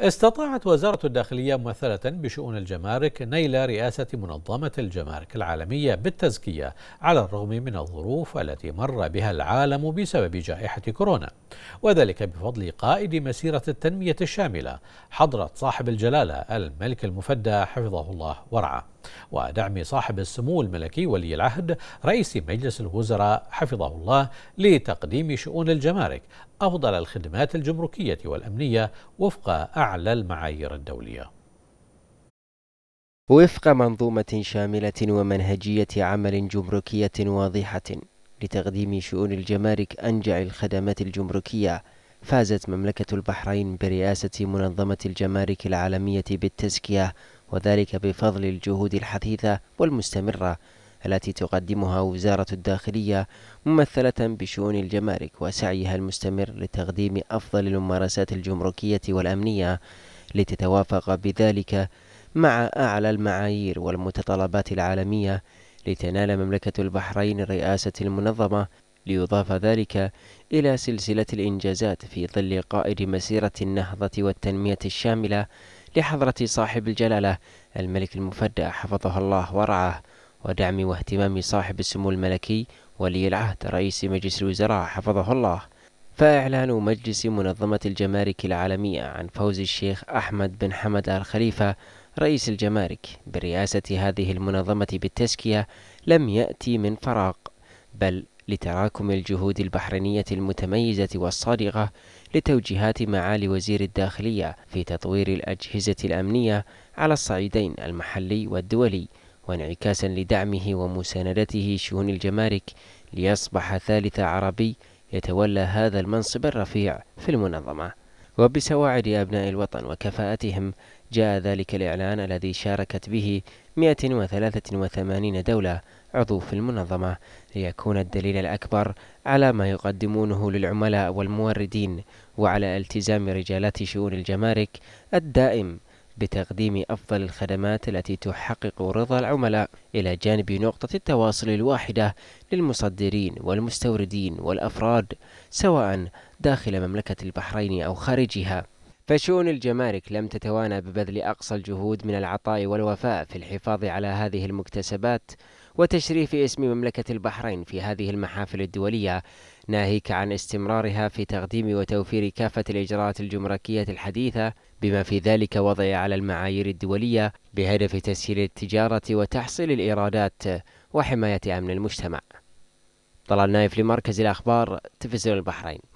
استطاعت وزارة الداخلية ممثلة بشؤون الجمارك نيل رئاسة منظمة الجمارك العالمية بالتزكية على الرغم من الظروف التي مر بها العالم بسبب جائحة كورونا وذلك بفضل قائد مسيرة التنمية الشاملة حضرة صاحب الجلالة الملك المفدى حفظه الله ورعاه ودعم صاحب السمو الملكي ولي العهد رئيس مجلس الوزراء حفظه الله لتقديم شؤون الجمارك أفضل الخدمات الجمركية والأمنية وفق أعلى المعايير الدولية وفق منظومة شاملة ومنهجية عمل جمركية واضحة لتقديم شؤون الجمارك أنجع الخدمات الجمركية فازت مملكة البحرين برئاسة منظمة الجمارك العالمية بالتزكية وذلك بفضل الجهود الحثيثة والمستمرة التي تقدمها وزارة الداخلية ممثلة بشؤون الجمارك وسعيها المستمر لتقديم أفضل الممارسات الجمركية والأمنية لتتوافق بذلك مع أعلى المعايير والمتطلبات العالمية لتنال مملكة البحرين رئاسة المنظمة ليضاف ذلك إلى سلسلة الإنجازات في ظل قائد مسيرة النهضة والتنمية الشاملة لحضرة صاحب الجلالة الملك المفدى حفظه الله ورعاه ودعم واهتمام صاحب السمو الملكي ولي العهد رئيس مجلس الوزراء حفظه الله فإعلان مجلس منظمة الجمارك العالمية عن فوز الشيخ أحمد بن حمد آل خليفة رئيس الجمارك برئاسة هذه المنظمة بالتزكية لم يأتي من فراغ بل لتراكم الجهود البحرينية المتميزة والصادقة لتوجيهات معالي وزير الداخلية في تطوير الأجهزة الأمنية على الصعيدين المحلي والدولي وانعكاسا لدعمه ومساندته شؤون الجمارك ليصبح ثالث عربي يتولى هذا المنصب الرفيع في المنظمة وبسواعد أبناء الوطن وكفاءتهم جاء ذلك الإعلان الذي شاركت به 183 دولة عضو في المنظمة ليكون الدليل الأكبر على ما يقدمونه للعملاء والموردين وعلى التزام رجالات شؤون الجمارك الدائم بتقديم أفضل الخدمات التي تحقق رضا العملاء إلى جانب نقطة التواصل الواحدة للمصدرين والمستوردين والأفراد سواء داخل مملكة البحرين أو خارجها فشؤون الجمارك لم تتوانى ببذل أقصى الجهود من العطاء والوفاء في الحفاظ على هذه المكتسبات وتشريف اسم مملكة البحرين في هذه المحافل الدولية ناهيك عن استمرارها في تقديم وتوفير كافة الإجراءات الجمركية الحديثة بما في ذلك وضع على المعايير الدولية بهدف تسهيل التجارة وتحصيل الإيرادات وحماية أمن المجتمع طلال نايف لمركز الأخبار تلفزيون البحرين